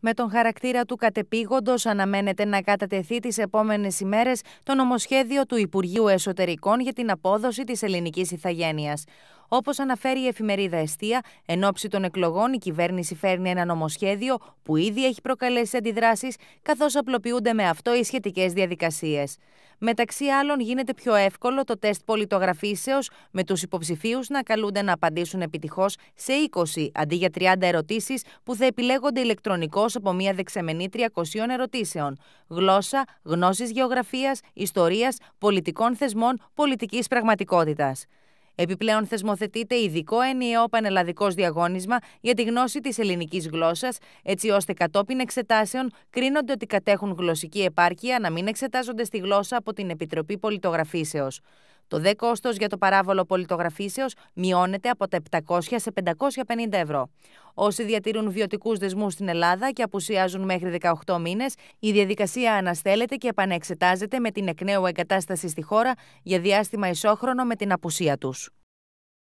Με τον χαρακτήρα του κατεπήγοντος, αναμένεται να κατατεθεί τις επόμενες ημέρες το νομοσχέδιο του Υπουργείου Εσωτερικών για την απόδοση της ελληνικής ηθαγένειας. Όπως αναφέρει η εφημερίδα Εστία, εν ώψη των εκλογών η κυβέρνηση φέρνει ένα νομοσχέδιο που ήδη έχει προκαλέσει αντιδράσεις, καθώς απλοποιούνται με αυτό οι σχετικές διαδικασίες. Μεταξύ άλλων, γίνεται πιο εύκολο το τεστ πολιτογραφήσεως με τους υποψηφίους να καλούνται να απαντήσουν επιτυχώς σε 20 αντί για 30 ερωτήσεις που θα επιλέγονται ηλεκτρονικώς από μία δεξαμενή 300 ερωτήσεων. Γλώσσα, γνώσει γεωγραφίας, ιστορίας, πολιτικών θεσμών, πολιτικής πραγματικότητας. Επιπλέον, θεσμοθετείται ειδικό ενιαίο πανελλαδικός διαγώνισμα για τη γνώση της ελληνικής γλώσσας, έτσι ώστε κατόπιν εξετάσεων κρίνονται ότι κατέχουν γλωσσική επάρκεια να μην εξετάζονται στη γλώσσα από την Επιτροπή Πολιτογραφήσεως. Το δε κόστος για το παράβολο πολιτογραφήσεως μειώνεται από τα 700 σε 550 ευρώ. Όσοι διατηρούν βιωτικούς δεσμούς στην Ελλάδα και απουσιάζουν μέχρι 18 μήνες, η διαδικασία αναστέλλεται και επανεξετάζεται με την εκ νέου εγκατάσταση στη χώρα για διάστημα ισόχρονο με την απουσία τους.